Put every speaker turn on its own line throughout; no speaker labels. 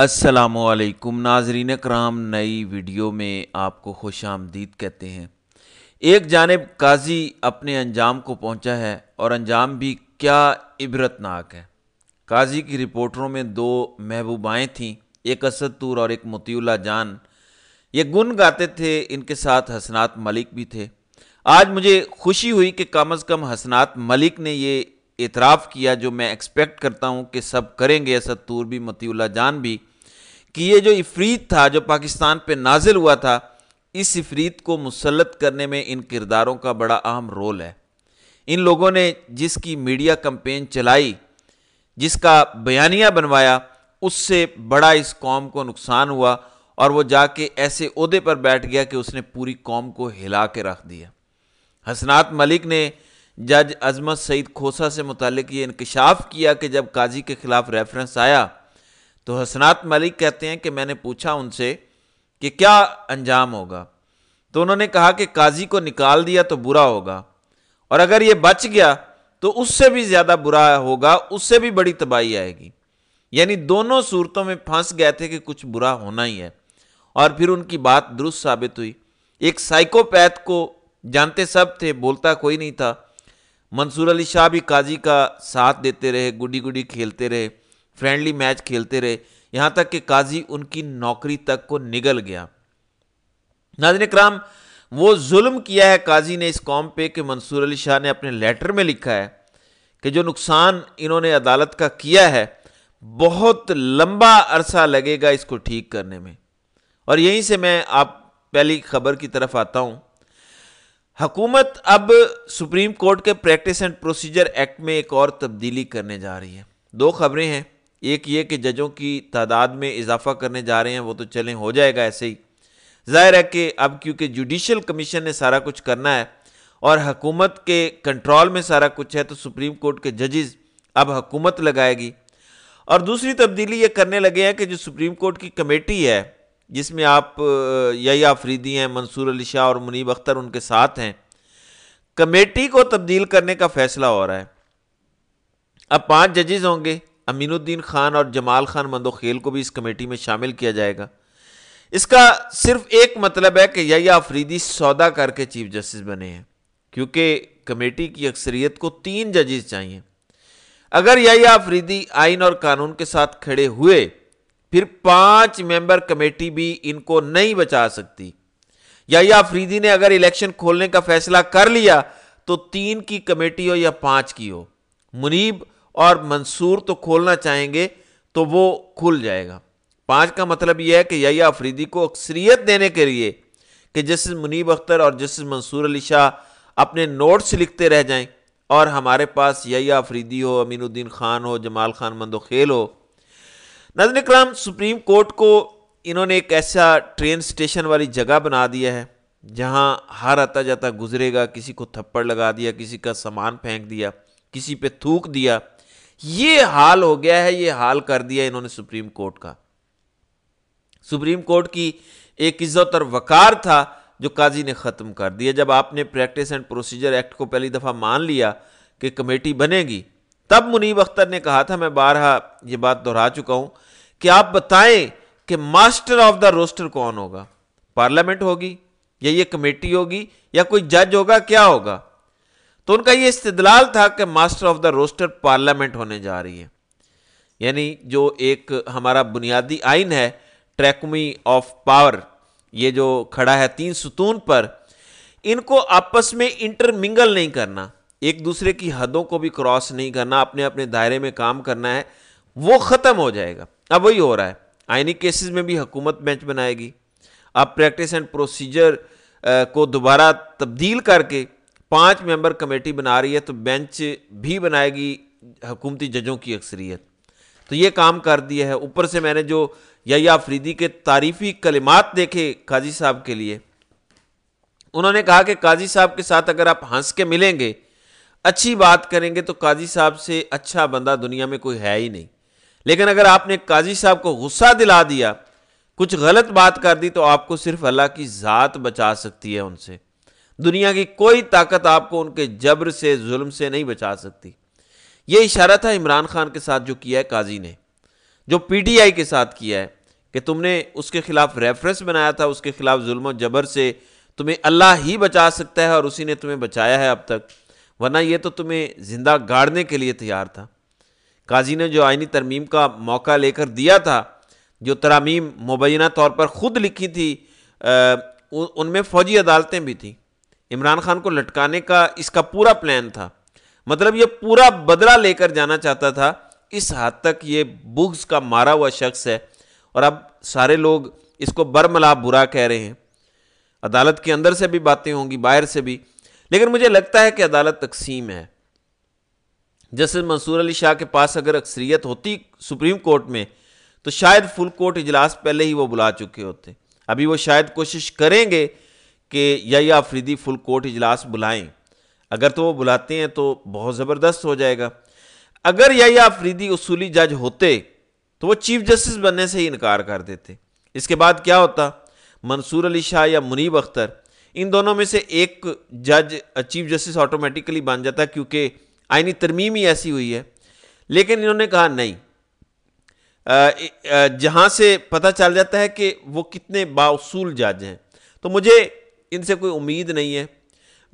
असलकुम नाजरीन कराम नई वीडियो में आपको खुश आमदीद कहते हैं एक जानब काजी अपने अंजाम को पहुँचा है और अंजाम भी क्या इबरतनाक है काजी की रिपोर्टरों में दो महबूबाएँ थीं एक असद असदूर और एक मतीउल्ला जान ये गुन गाते थे इनके साथ हसनात मलिक भी थे आज मुझे खुशी हुई कि कम अज़ कम हसनात मलिक ने ये एतराफ़ किया जो मैं एक्सपेक्ट करता हूँ कि सब करेंगे असद तूर भी मतीउल्ला जान भी कि ये जो इफरीत था जो पाकिस्तान पर नाजिल हुआ था इस इफरीत को मुसलत करने में इन किरदारों का बड़ा अहम रोल है इन लोगों ने जिसकी मीडिया कंपेन चलाई जिसका बयानिया बनवाया उससे बड़ा इस कौम को नुकसान हुआ और वो जाके ऐसे अहदे पर बैठ गया कि उसने पूरी कौम को हिला के रख दिया हसनात मलिक ने जज अजमत सईद खोसा से मुतक ये इंकशाफ किया कि जब काजी के ख़िलाफ़ रेफरेंस आया तो हसनात मलिक कहते हैं कि मैंने पूछा उनसे कि क्या अंजाम होगा तो उन्होंने कहा कि काजी को निकाल दिया तो बुरा होगा और अगर ये बच गया तो उससे भी ज़्यादा बुरा होगा उससे भी बड़ी तबाही आएगी यानी दोनों सूरतों में फंस गए थे कि कुछ बुरा होना ही है और फिर उनकी बात दुरुस्त साबित हुई एक साइकोपैथ को जानते सब थे बोलता कोई नहीं था मंसूर अली शाह भी काजी का साथ देते रहे गुडी गुडी खेलते रहे फ्रेंडली मैच खेलते रहे यहाँ तक कि काजी उनकी नौकरी तक को निगल गया नाजन कराम वो जुल्म किया है काजी ने इस कॉम पे कि मंसूर अली शाह ने अपने लेटर में लिखा है कि जो नुकसान इन्होंने अदालत का किया है बहुत लंबा अरसा लगेगा इसको ठीक करने में और यहीं से मैं आप पहली खबर की तरफ आता हूँ हकूमत अब सुप्रीम कोर्ट के प्रैक्टिस एंड प्रोसीजर एक्ट में एक और तब्दीली करने जा रही है दो खबरें हैं एक ये कि जजों की तादाद में इजाफा करने जा रहे हैं वो तो चलें हो जाएगा ऐसे ही जाहिर है कि अब क्योंकि जुडिशल कमीशन ने सारा कुछ करना है और हकूमत के कंट्रोल में सारा कुछ है तो सुप्रीम कोर्ट के जजेस अब हकूमत लगाएगी और दूसरी तब्दीली ये करने लगे हैं कि जो सुप्रीम कोर्ट की कमेटी है जिसमें आप यही आफरीदी हैं मंसूर अली शाह और मुनीब अख्तर उनके साथ हैं कमेटी को तब्दील करने का फैसला हो रहा है अब पांच जजेज होंगे अमीनुद्दीन खान और जमाल खान मंदोखेल को भी इस कमेटी में शामिल किया जाएगा इसका सिर्फ एक मतलब है कि यही आफरीदी सौदा करके चीफ जस्टिस बने हैं क्योंकि कमेटी की अक्सरियत को तीन जजेज चाहिए अगर यही आफरीदी आइन और कानून के साथ खड़े हुए फिर पांच मेंबर कमेटी भी इनको नहीं बचा सकती या अफरीदी ने अगर इलेक्शन खोलने का फैसला कर लिया तो तीन की कमेटी हो या पांच की हो मुनीब और मंसूर तो खोलना चाहेंगे तो वो खुल जाएगा पांच का मतलब यह है कि या अफरीदी को अक्सरियत देने के लिए कि जस्टिस मुनीब अख्तर और जस्टिस मंसूर अली शाह अपने नोट्स लिखते रह जाएं और हमारे पास या अफरीदी हो अमीनुद्दीन खान हो जमाल खान मंदोखेल हो नजर कलाम सुप्रीम कोर्ट को इन्होंने एक ऐसा ट्रेन स्टेशन वाली जगह बना दिया है जहाँ हर आता जाता गुजरेगा किसी को थप्पड़ लगा दिया किसी का सामान फेंक दिया किसी पे थूक दिया ये हाल हो गया है ये हाल कर दिया इन्होंने सुप्रीम कोर्ट का सुप्रीम कोर्ट की एक इज्जत और वकार था जो काजी ने ख़त्म कर दिया जब आपने प्रैक्टिस एंड प्रोसीजर एक्ट को पहली दफ़ा मान लिया कि कमेटी बनेगी तब मुनीब अख्तर ने कहा था मैं बारह ये बात दोहरा चुका हूं कि आप बताएं कि मास्टर ऑफ द रोस्टर कौन होगा पार्लियामेंट होगी या ये कमेटी होगी या कोई जज होगा क्या होगा तो उनका ये इस्तेदलाल था कि master of the roster parliament होने जा रही है यानी जो एक हमारा बुनियादी आइन है ट्रैकमी ऑफ पावर ये जो खड़ा है तीन सुतून पर इनको आपस में इंटरमिंगल नहीं करना एक दूसरे की हदों को भी क्रॉस नहीं करना अपने अपने दायरे में काम करना है वो ख़त्म हो जाएगा अब वही हो रहा है आइनी केसेस में भी हुकूमत बेंच बनाएगी अब प्रैक्टिस एंड प्रोसीजर को दोबारा तब्दील करके पाँच मेंबर कमेटी बना रही है तो बेंच भी बनाएगी हुकूमती जजों की अक्सरियत तो ये काम कर दिया है ऊपर से मैंने जो या अफरीदी के तारीफी कलिमात देखे काजी साहब के लिए उन्होंने कहा कि काजी साहब के साथ अगर आप हंस के मिलेंगे अच्छी बात करेंगे तो काजी साहब से अच्छा बंदा दुनिया में कोई है ही नहीं लेकिन अगर आपने काजी साहब को गुस्सा दिला दिया कुछ गलत बात कर दी तो आपको सिर्फ अल्लाह की ज़ात बचा सकती है उनसे दुनिया की कोई ताकत आपको उनके जबर से जुल्म से नहीं बचा सकती ये इशारा था इमरान खान के साथ जो किया है काजी ने जो पीटीआई के साथ किया है कि तुमने उसके खिलाफ रेफरेंस बनाया था उसके खिलाफ जुल्म जबर से तुम्हें अल्लाह ही बचा सकता है और उसी ने तुम्हें बचाया है अब तक वरना ये तो तुम्हें ज़िंदा गाड़ने के लिए तैयार था काजी ने जो आइनी तरमीम का मौका लेकर दिया था जो तरामीम मुबैना तौर पर ख़ुद लिखी थी उनमें फ़ौजी अदालतें भी थीं इमरान खान को लटकाने का इसका पूरा प्लान था मतलब ये पूरा बदला लेकर जाना चाहता था इस हद तक ये बुग्स का मारा हुआ शख्स है और अब सारे लोग इसको बरमला बुरा कह रहे हैं अदालत के अंदर से भी बातें होंगी बाहर से भी लेकिन मुझे लगता है कि अदालत तकसीम है जस्टिस मंसूर अली शाह के पास अगर अक्सरियत होती सुप्रीम कोर्ट में तो शायद फुल कोर्ट इजलास पहले ही वो बुला चुके होते अभी वो शायद कोशिश करेंगे कि या आफरीदी फुल कोर्ट इजलास बुलाएं अगर तो वो बुलाते हैं तो बहुत ज़बरदस्त हो जाएगा अगर या आफरीदी उसूली जज होते तो वो चीफ जस्टिस बनने से ही इनकार कर देते इसके बाद क्या होता मंसूर अली शाह या मुनीब अख्तर इन दोनों में से एक जज चीफ जस्टिस ऑटोमेटिकली बन जाता है क्योंकि आइनी तरमीम ही ऐसी हुई है लेकिन इन्होंने कहा नहीं जहाँ से पता चल जाता है कि वो कितने बासूल जज हैं तो मुझे इनसे कोई उम्मीद नहीं है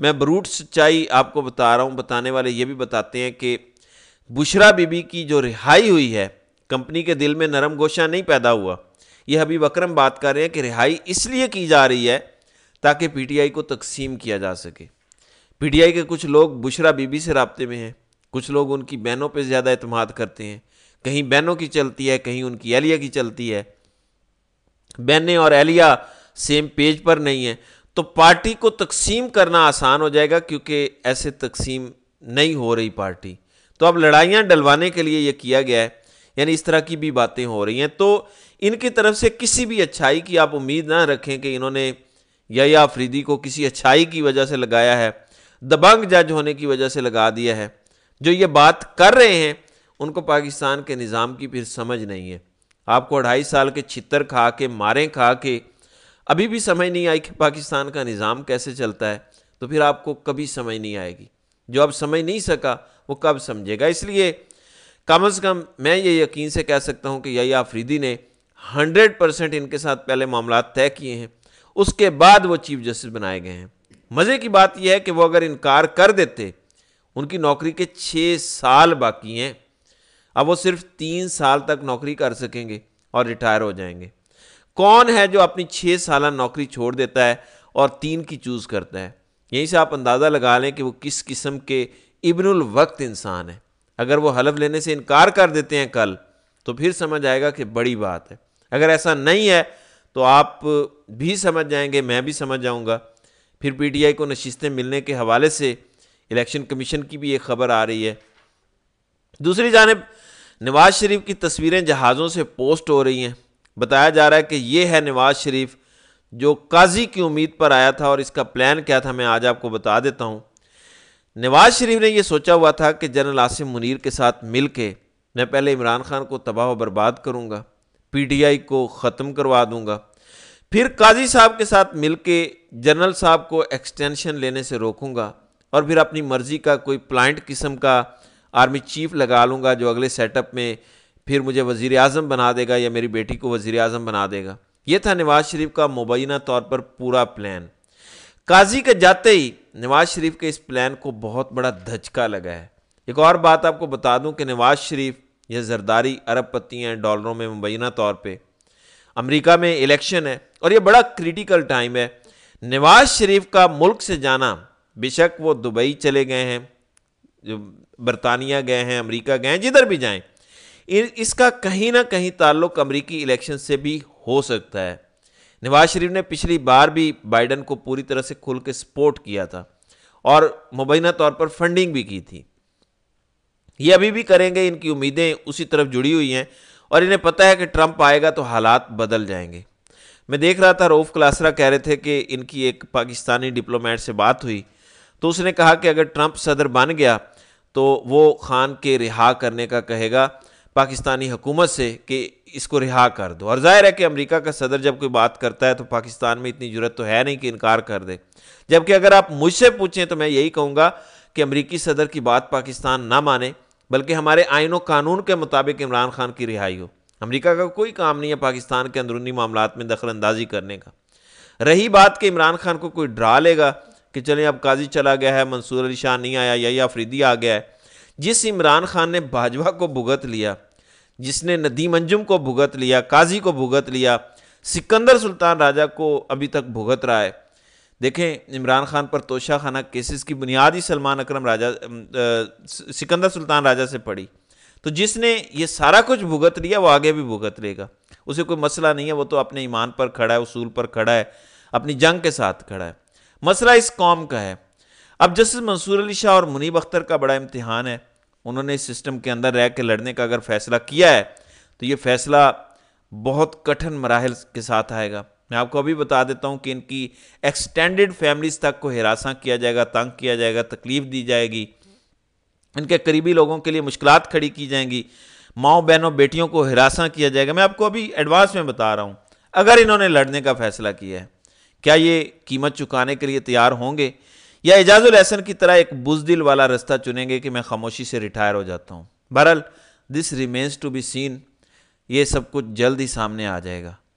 मैं बरूट सच्चाई आपको बता रहा हूँ बताने वाले ये भी बताते हैं कि बुशरा बीबी की जो रिहाई हुई है कंपनी के दिल में नरम गोशा नहीं पैदा हुआ यह अभी बकरम बात कर रहे हैं कि रिहाई इसलिए की जा रही है ताकि पीटीआई को तकसीम किया जा सके पीटीआई के कुछ लोग बुशरा बीबी से रबते में हैं कुछ लोग उनकी बहनों पर ज़्यादा अतमाद करते हैं कहीं बहनों की चलती है कहीं उनकी एलिया की चलती है बहनें और एलिया सेम पेज पर नहीं है तो पार्टी को तकसीम करना आसान हो जाएगा क्योंकि ऐसे तकसीम नहीं हो रही पार्टी तो अब लड़ाइयाँ डलवाने के लिए यह किया गया है यानी इस तरह की भी बातें हो रही हैं तो इनकी तरफ से किसी भी अच्छाई की आप उम्मीद ना रखें कि इन्होंने या आफरीदी को किसी अच्छाई की वजह से लगाया है दबंग जज होने की वजह से लगा दिया है जो ये बात कर रहे हैं उनको पाकिस्तान के निज़ाम की फिर समझ नहीं है आपको अढ़ाई साल के छितर खा के मारें खा के अभी भी समझ नहीं आई कि पाकिस्तान का निज़ाम कैसे चलता है तो फिर आपको कभी समझ नहीं आएगी जो अब समझ नहीं सका वो कब समझेगा इसलिए कम अज़ कम मैं ये यकीन से कह सकता हूँ कि यही आफरीदी ने हंड्रेड परसेंट इनके साथ पहले मामला तय किए हैं उसके बाद वो चीफ जस्टिस बनाए गए हैं मज़े की बात यह है कि वो अगर इनकार कर देते उनकी नौकरी के छः साल बाकी हैं अब वो सिर्फ तीन साल तक नौकरी कर सकेंगे और रिटायर हो जाएंगे कौन है जो अपनी छः साल नौकरी छोड़ देता है और तीन की चूज़ करता है यहीं से आप अंदाज़ा लगा लें कि वो किस किस्म के इब्नुल वक्त इंसान है अगर वो हलफ लेने से इनकार कर देते हैं कल तो फिर समझ आएगा कि बड़ी बात है अगर ऐसा नहीं है तो आप भी समझ जाएंगे मैं भी समझ जाऊंगा फिर पीटीआई को नशिस्तें मिलने के हवाले से इलेक्शन कमीशन की भी एक खबर आ रही है दूसरी जानब नवाज शरीफ की तस्वीरें जहाज़ों से पोस्ट हो रही हैं बताया जा रहा है कि ये है नवाज शरीफ जो काजी की उम्मीद पर आया था और इसका प्लान क्या था मैं आज आपको बता देता हूँ नवाज शरीफ ने यह सोचा हुआ था कि जनरल आसिम मुनीर के साथ मिल के मैं पहले इमरान खान को तबाह व बर्बाद करूँगा आई को ख़त्म करवा दूँगा फिर काजी साहब के साथ मिलके जनरल साहब को एक्सटेंशन लेने से रोकूंगा और फिर अपनी मर्ज़ी का कोई प्लांट किस्म का आर्मी चीफ लगा लूँगा जो अगले सेटअप में फिर मुझे वज़ी अजम बना देगा या मेरी बेटी को वज़ी अजम बना देगा ये था नवाज शरीफ का मुबैना तौर पर पूरा प्लान काजी के जाते ही नवाज शरीफ के इस प्लान को बहुत बड़ा धचका लगा है एक और बात आपको बता दूं कि नवाज शरीफ या जरदारी अरब पत्तियाँ डॉलरों में मुबैना तौर पर अमेरिका में इलेक्शन है और ये बड़ा क्रिटिकल टाइम है नवाज शरीफ का मुल्क से जाना बेशक वो दुबई चले गए हैं जो बरतानिया गए हैं अमेरिका गए हैं जिधर भी जाएं इसका कहीं ना कहीं ताल्लुक अमेरिकी इलेक्शन से भी हो सकता है नवाज शरीफ ने पिछली बार भी बाइडन को पूरी तरह से खुल के सपोर्ट किया था और मुबैना तौर पर फंडिंग भी की थी ये अभी भी करेंगे इनकी उम्मीदें उसी तरफ जुड़ी हुई हैं और इन्हें पता है कि ट्रंप आएगा तो हालात बदल जाएंगे मैं देख रहा था रोफ क्लासरा कह रहे थे कि इनकी एक पाकिस्तानी डिप्लोमेट से बात हुई तो उसने कहा कि अगर ट्रंप सदर बन गया तो वो खान के रिहा करने का कहेगा पाकिस्तानी हुकूमत से कि इसको रिहा कर दो और जाहिर है कि अमेरिका का सदर जब कोई बात करता है तो पाकिस्तान में इतनी जरूरत तो है नहीं कि इनकार कर दे जबकि अगर आप मुझसे पूछें तो मैं यही कहूँगा कि अमरीकी सदर की बात पाकिस्तान ना माने बल्कि हमारे आइन कानून के मुताबिक इमरान खान की रिहाई हो अमरीका का कोई काम नहीं है पाकिस्तान के अंदरूनी मामला में दखल अंदाजी करने का रही बात कि इमरान खान को कोई ड्रा लेगा कि चले अब काजी चला गया है मंसूर अली शाह नहीं आया या अफरीदी आ गया है जिस इमरान खान ने भाजपा को भुगत लिया जिसने नदीम अंजुम को भुगत लिया काजी को भुगत लिया सिकंदर सुल्तान राजा को अभी तक भुगत रहा है देखें इमरान खान पर तोशा खाना केसेस की बुनियाद ही सलमान अकरम राजा सिकंदर सुल्तान राजा से पड़ी तो जिसने ये सारा कुछ भुगत लिया वो आगे भी भुगत लेगा उसे कोई मसला नहीं है वो तो अपने ईमान पर खड़ा है उसूल पर खड़ा है अपनी जंग के साथ खड़ा है मसला इस कौम का है अब जस्टिस मंसूर अली शाह और मुनीब अख्तर का बड़ा इम्तहान है उन्होंने इस सिस्टम के अंदर रह के लड़ने का अगर फैसला किया है तो ये फैसला बहुत कठिन मराहल के साथ आएगा मैं आपको अभी बता देता हूँ कि इनकी एक्सटेंडेड फैमिलीज तक को हिरासा किया जाएगा तंग किया जाएगा तकलीफ दी जाएगी इनके करीबी लोगों के लिए मुश्किल खड़ी की जाएंगी माओ बहनों बेटियों को हिरासा किया जाएगा मैं आपको अभी एडवांस में बता रहा हूँ अगर इन्होंने लड़ने का फैसला किया है क्या ये कीमत चुकाने के लिए तैयार होंगे या एजाजुल एहसन की तरह एक बुजदिल वाला रास्ता चुनेंगे कि मैं खामोशी से रिटायर हो जाता हूँ बहरल this remains to be seen ये सब कुछ जल्द ही सामने आ जाएगा